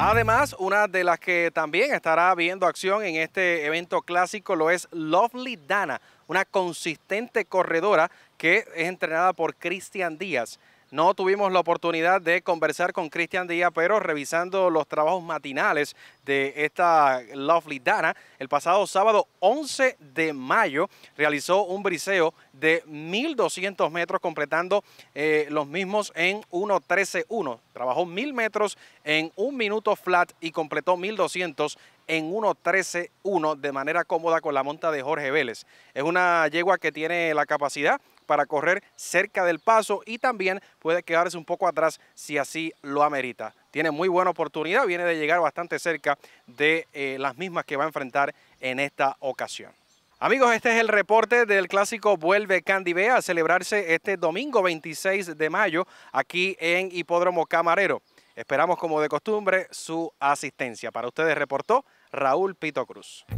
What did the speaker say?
Además, una de las que también estará viendo acción en este evento clásico lo es Lovely Dana, una consistente corredora que es entrenada por Cristian Díaz. No tuvimos la oportunidad de conversar con Cristian Díaz, pero revisando los trabajos matinales de esta Lovely Dana, el pasado sábado 11 de mayo realizó un briseo de 1.200 metros, completando eh, los mismos en 1.13.1. Trabajó 1.000 metros en un minuto flat y completó 1.200 en 1.13.1 de manera cómoda con la monta de Jorge Vélez. Es una yegua que tiene la capacidad para correr cerca del paso y también puede quedarse un poco atrás si así lo amerita. Tiene muy buena oportunidad, viene de llegar bastante cerca de eh, las mismas que va a enfrentar en esta ocasión. Amigos, este es el reporte del clásico Vuelve Candy a celebrarse este domingo 26 de mayo aquí en Hipódromo Camarero. Esperamos como de costumbre su asistencia. Para ustedes reportó Raúl Pito Cruz.